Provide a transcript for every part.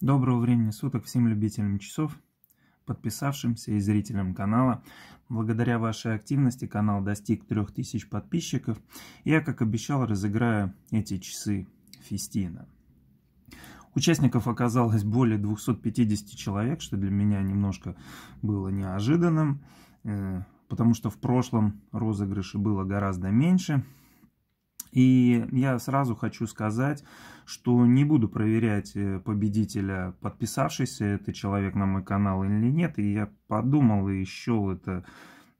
Доброго времени суток всем любителям часов, подписавшимся и зрителям канала. Благодаря вашей активности канал достиг 3000 подписчиков. Я, как обещал, разыграю эти часы Фестина. Участников оказалось более 250 человек, что для меня немножко было неожиданным, э, потому что в прошлом розыгрыше было гораздо меньше. И я сразу хочу сказать, что не буду проверять э, победителя, подписавшийся это человек на мой канал или нет. И я подумал и счел это,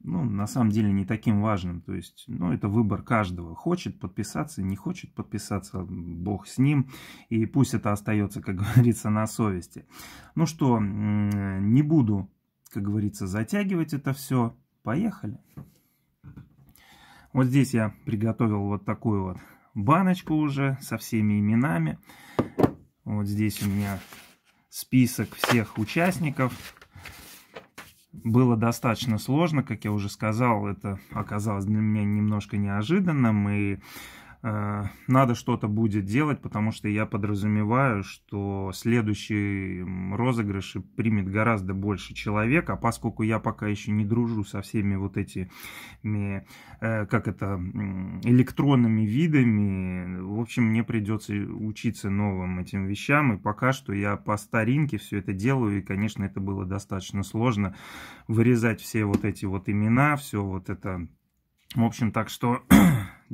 ну, на самом деле не таким важным. То есть, ну, это выбор каждого. Хочет подписаться, не хочет подписаться, бог с ним. И пусть это остается, как говорится, на совести. Ну что, не буду, как говорится, затягивать это все. Поехали! Вот здесь я приготовил вот такую вот баночку уже со всеми именами. Вот здесь у меня список всех участников. Было достаточно сложно, как я уже сказал, это оказалось для меня немножко неожиданным, и Э, надо что-то будет делать, потому что я подразумеваю, что следующий розыгрыш примет гораздо больше человек, а поскольку я пока еще не дружу со всеми вот этими, э, как это, электронными видами, в общем, мне придется учиться новым этим вещам, и пока что я по старинке все это делаю, и, конечно, это было достаточно сложно вырезать все вот эти вот имена, все вот это, в общем, так что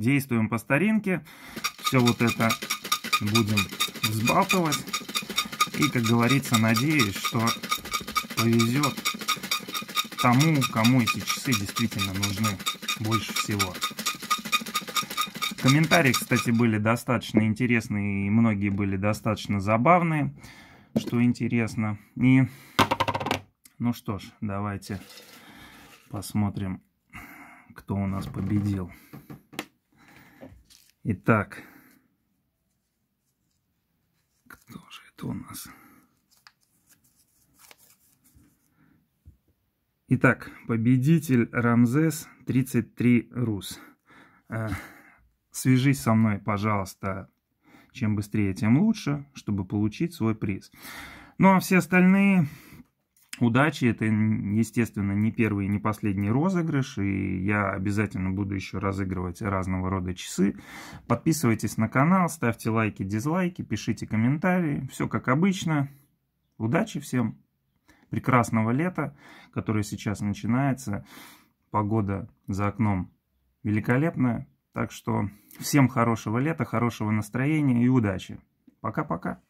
Действуем по старинке. Все вот это будем взбалтывать. И, как говорится, надеюсь, что повезет тому, кому эти часы действительно нужны больше всего. Комментарии, кстати, были достаточно интересные, и многие были достаточно забавные, что интересно. И, ну что ж, давайте посмотрим, кто у нас победил. Итак, кто же это у нас? Итак, победитель Рамзес 33 Рус. Э, свяжись со мной, пожалуйста, чем быстрее, тем лучше, чтобы получить свой приз. Ну а все остальные удачи. Это, естественно, не первый и не последний розыгрыш. И я обязательно буду еще разыгрывать разного рода часы. Подписывайтесь на канал, ставьте лайки, дизлайки, пишите комментарии. Все как обычно. Удачи всем. Прекрасного лета, которое сейчас начинается. Погода за окном великолепная. Так что всем хорошего лета, хорошего настроения и удачи. Пока-пока.